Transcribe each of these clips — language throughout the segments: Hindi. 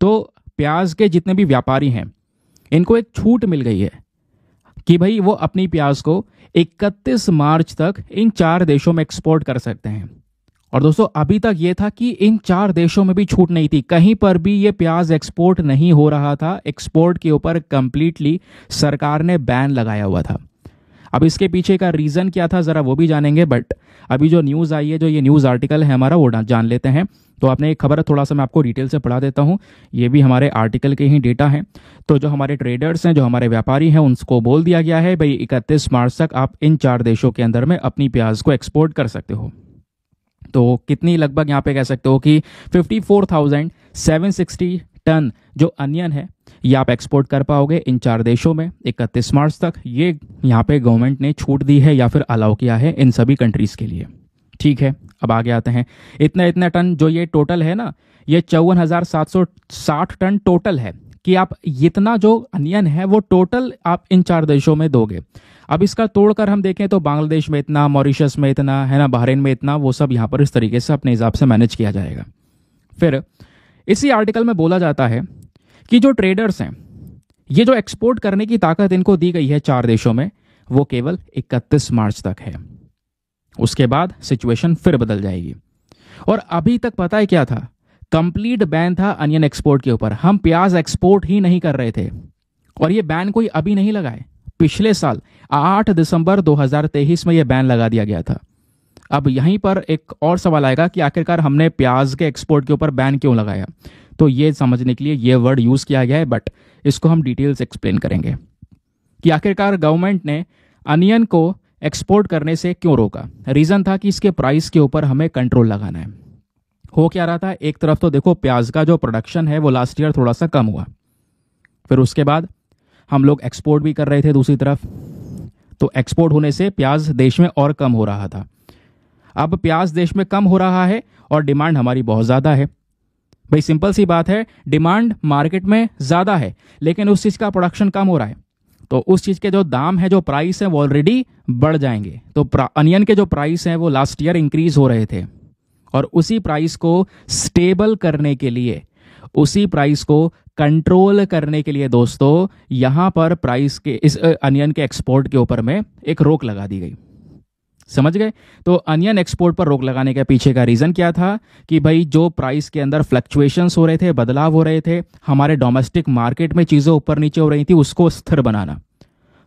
तो प्याज के जितने भी व्यापारी हैं इनको एक छूट मिल गई है कि भाई वो अपनी प्याज को 31 मार्च तक इन चार देशों में एक्सपोर्ट कर सकते हैं और दोस्तों अभी तक ये था कि इन चार देशों में भी छूट नहीं थी कहीं पर भी ये प्याज एक्सपोर्ट नहीं हो रहा था एक्सपोर्ट के ऊपर कंप्लीटली सरकार ने बैन लगाया हुआ था अब इसके पीछे का रीज़न क्या था ज़रा वो भी जानेंगे बट अभी जो न्यूज़ आई है जो ये न्यूज़ आर्टिकल है हमारा वो जान लेते हैं तो आपने एक खबर थोड़ा सा मैं आपको डिटेल से पढ़ा देता हूँ ये भी हमारे आर्टिकल के ही डेटा हैं तो जो हमारे ट्रेडर्स हैं जो हमारे व्यापारी हैं उनको बोल दिया गया है भाई इकतीस मार्च तक आप इन चार देशों के अंदर में अपनी प्याज को एक्सपोर्ट कर सकते हो तो कितनी लगभग यहाँ पे कह सकते हो कि fifty four thousand seven sixty ton जो अनियन है ये आप एक्सपोर्ट कर पाओगे इन चार देशों में इकतीस मार्च तक ये यहाँ पे गवर्नमेंट ने छूट दी है या फिर अलाउ किया है इन सभी कंट्रीज़ के लिए ठीक है अब आगे आते हैं इतना इतना टन जो ये टोटल है ना ये चौवन हज़ार सात सौ साठ टन टोटल है कि आप इतना जो अनियन है वो टोटल आप इन चार देशों में दोगे अब इसका तोड़कर हम देखें तो बांग्लादेश में इतना मॉरिशस में इतना है ना बहरीन में इतना वो सब यहाँ पर इस तरीके से अपने हिसाब से मैनेज किया जाएगा फिर इसी आर्टिकल में बोला जाता है कि जो ट्रेडर्स हैं ये जो एक्सपोर्ट करने की ताकत इनको दी गई है चार देशों में वो केवल 31 मार्च तक है उसके बाद सिचुएशन फिर बदल जाएगी और अभी तक पता है क्या था कंप्लीट बैन था अनियन एक्सपोर्ट के ऊपर हम प्याज एक्सपोर्ट ही नहीं कर रहे थे और ये बैन कोई अभी नहीं लगाए पिछले साल 8 दिसंबर 2023 में यह बैन लगा दिया गया था अब यहीं पर एक और सवाल आएगा कि आखिरकार हमने प्याज के एक्सपोर्ट के ऊपर बैन क्यों लगाया तो ये समझने के लिए ये वर्ड यूज़ किया गया है बट इसको हम डिटेल्स एक्सप्लेन करेंगे कि आखिरकार गवर्नमेंट ने अनियन को एक्सपोर्ट करने से क्यों रोका रीज़न था कि इसके प्राइस के ऊपर हमें कंट्रोल लगाना है हो क्या रहा था एक तरफ तो देखो प्याज का जो प्रोडक्शन है वो लास्ट ईयर थोड़ा सा कम हुआ फिर उसके बाद हम लोग एक्सपोर्ट भी कर रहे थे दूसरी तरफ तो एक्सपोर्ट होने से प्याज देश में और कम हो रहा था अब प्याज देश में कम हो रहा है और डिमांड हमारी बहुत ज़्यादा है भाई सिंपल सी बात है डिमांड मार्केट में ज़्यादा है लेकिन उस चीज़ का प्रोडक्शन कम हो रहा है तो उस चीज़ के जो दाम है जो प्राइस है वो ऑलरेडी बढ़ जाएंगे तो अनियन के जो प्राइस हैं वो लास्ट ईयर इंक्रीज हो रहे थे और उसी प्राइस को स्टेबल करने के लिए उसी प्राइस को कंट्रोल करने के लिए दोस्तों यहां पर प्राइस के इस अनियन के एक्सपोर्ट के ऊपर में एक रोक लगा दी गई समझ गए तो अनियन एक्सपोर्ट पर रोक लगाने के पीछे का रीज़न क्या था कि भाई जो प्राइस के अंदर फ्लक्चुएशंस हो रहे थे बदलाव हो रहे थे हमारे डोमेस्टिक मार्केट में चीज़ें ऊपर नीचे हो रही थी उसको स्थिर बनाना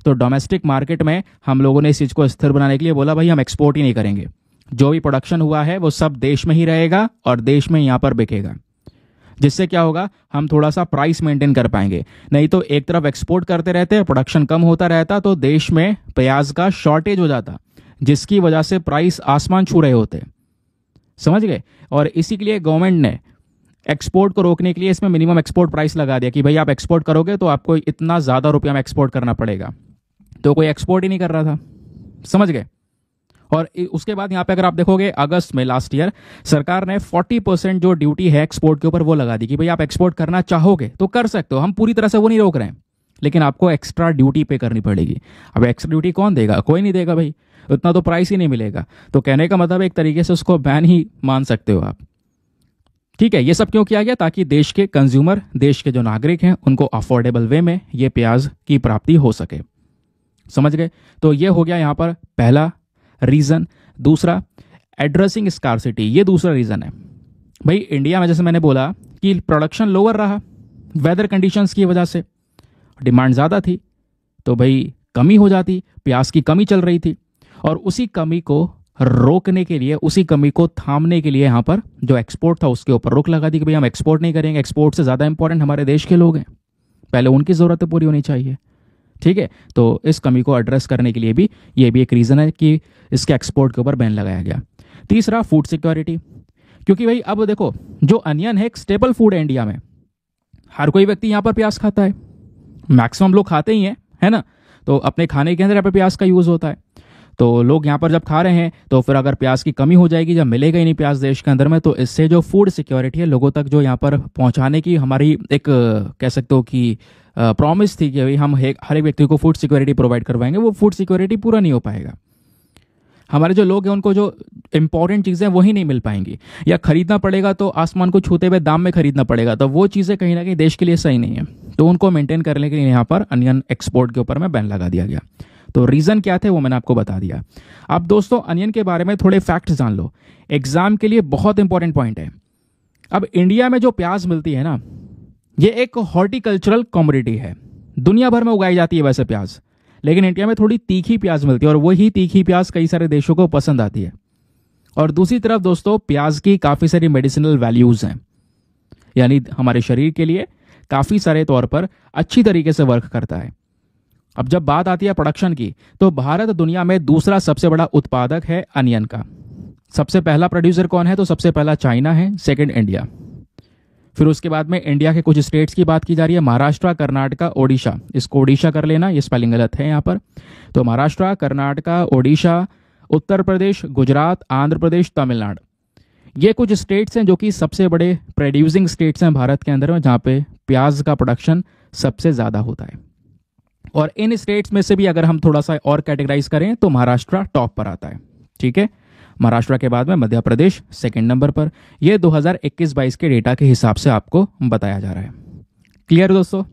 तो डोमेस्टिक मार्केट में हम लोगों ने इस चीज़ को स्थिर बनाने के लिए बोला भाई हम एक्सपोर्ट ही नहीं करेंगे जो भी प्रोडक्शन हुआ है वो सब देश में ही रहेगा और देश में यहाँ पर बिकेगा जिससे क्या होगा हम थोड़ा सा प्राइस मेंटेन कर पाएंगे नहीं तो एक तरफ एक्सपोर्ट करते रहते प्रोडक्शन कम होता रहता तो देश में प्याज का शॉर्टेज हो जाता जिसकी वजह से प्राइस आसमान छू रहे होते समझ गए और इसी के लिए गवर्नमेंट ने एक्सपोर्ट को रोकने के लिए इसमें मिनिमम एक्सपोर्ट प्राइस लगा दिया कि भाई आप एक्सपोर्ट करोगे तो आपको इतना ज़्यादा रुपया में एक्सपोर्ट करना पड़ेगा तो कोई एक्सपोर्ट ही नहीं कर रहा था समझ गए और उसके बाद यहाँ पे अगर आप देखोगे अगस्त में लास्ट ईयर सरकार ने 40 परसेंट जो ड्यूटी है एक्सपोर्ट के ऊपर वो लगा दी कि भाई आप एक्सपोर्ट करना चाहोगे तो कर सकते हो हम पूरी तरह से वो नहीं रोक रहे हैं लेकिन आपको एक्स्ट्रा ड्यूटी पे करनी पड़ेगी अब एक्स्ट्रा ड्यूटी कौन देगा कोई नहीं देगा भाई उतना तो प्राइस ही नहीं मिलेगा तो कहने का मतलब एक तरीके से उसको बैन ही मान सकते हो आप ठीक है ये सब क्यों किया गया ताकि देश के कंज्यूमर देश के जो नागरिक हैं उनको अफोर्डेबल वे में ये प्याज की प्राप्ति हो सके समझ गए तो ये हो गया यहाँ पर पहला रीज़न दूसरा एड्रेसिंग स्कारसिटी ये दूसरा रीज़न है भाई इंडिया में जैसे मैंने बोला कि प्रोडक्शन लोअर रहा वेदर कंडीशंस की वजह से डिमांड ज़्यादा थी तो भाई कमी हो जाती प्याज की कमी चल रही थी और उसी कमी को रोकने के लिए उसी कमी को थामने के लिए यहाँ पर जो एक्सपोर्ट था उसके ऊपर रोक लगा दी कि भाई हम एक्सपोर्ट नहीं करेंगे एक्सपोर्ट से ज़्यादा इंपॉर्टेंट हमारे देश के लोग हैं पहले उनकी ज़रूरतें पूरी होनी चाहिए ठीक है तो इस कमी को एड्रेस करने के लिए भी ये भी एक रीज़न है कि इसके एक्सपोर्ट के ऊपर बैन लगाया गया तीसरा फूड सिक्योरिटी क्योंकि भाई अब देखो जो अनियन है एक स्टेबल फूड है इंडिया में हर कोई व्यक्ति यहाँ पर प्याज खाता है मैक्सिमम लोग खाते ही हैं है ना तो अपने खाने के अंदर यहाँ पर प्याज का यूज़ होता है तो लोग यहाँ पर जब खा रहे हैं तो फिर अगर प्याज की कमी हो जाएगी जब मिलेगा ही नहीं प्याज देश के अंदर में तो इससे जो फूड सिक्योरिटी है लोगों तक जो यहाँ पर पहुँचाने की हमारी एक कह सकते हो कि प्रॉमिस थी कि भाई हम हर एक व्यक्ति को फूड सिक्योरिटी प्रोवाइड करवाएंगे वो फूड सिक्योरिटी पूरा नहीं हो पाएगा हमारे जो लोग हैं उनको जो इंपॉर्टेंट चीज़ें वही नहीं मिल पाएंगी या खरीदना पड़ेगा तो आसमान को छूते हुए दाम में खरीदना पड़ेगा तो वो चीज़ें कहीं ना कहीं देश के लिए सही नहीं है तो उनको मेंटेन करने के लिए यहाँ पर अनियन एक्सपोर्ट के ऊपर में बैन लगा दिया गया तो रीज़न क्या थे वो मैंने आपको बता दिया अब दोस्तों अनियन के बारे में थोड़े फैक्ट जान लो एग्ज़ाम के लिए बहुत इंपॉर्टेंट पॉइंट है अब इंडिया में जो प्याज मिलती है ना ये एक हॉर्टिकल्चरल कॉमोडिटी है दुनिया भर में उगाई जाती है वैसे प्याज लेकिन इंडिया में थोड़ी तीखी प्याज मिलती है और वही तीखी प्याज कई सारे देशों को पसंद आती है और दूसरी तरफ दोस्तों प्याज की काफ़ी सारी मेडिसिनल वैल्यूज़ हैं यानी हमारे शरीर के लिए काफ़ी सारे तौर पर अच्छी तरीके से वर्क करता है अब जब बात आती है प्रोडक्शन की तो भारत दुनिया में दूसरा सबसे बड़ा उत्पादक है अनियन का सबसे पहला प्रोड्यूसर कौन है तो सबसे पहला चाइना है सेकेंड इंडिया फिर उसके बाद में इंडिया के कुछ स्टेट्स की बात की जा रही है महाराष्ट्र कर्नाटका ओडिशा इसको ओडिशा कर लेना ये स्पेलिंग गलत है यहाँ पर तो महाराष्ट्र कर्नाटका ओडिशा उत्तर प्रदेश गुजरात आंध्र प्रदेश तमिलनाडु ये कुछ स्टेट्स हैं जो कि सबसे बड़े प्रोड्यूसिंग स्टेट्स हैं भारत के अंदर में जहाँ पे प्याज का प्रोडक्शन सबसे ज़्यादा होता है और इन स्टेट्स में से भी अगर हम थोड़ा सा और कैटेगराइज करें तो महाराष्ट्र टॉप पर आता है ठीक है महाराष्ट्र के बाद में मध्य प्रदेश सेकेंड नंबर पर यह 2021-22 के डेटा के हिसाब से आपको बताया जा रहा है क्लियर दोस्तों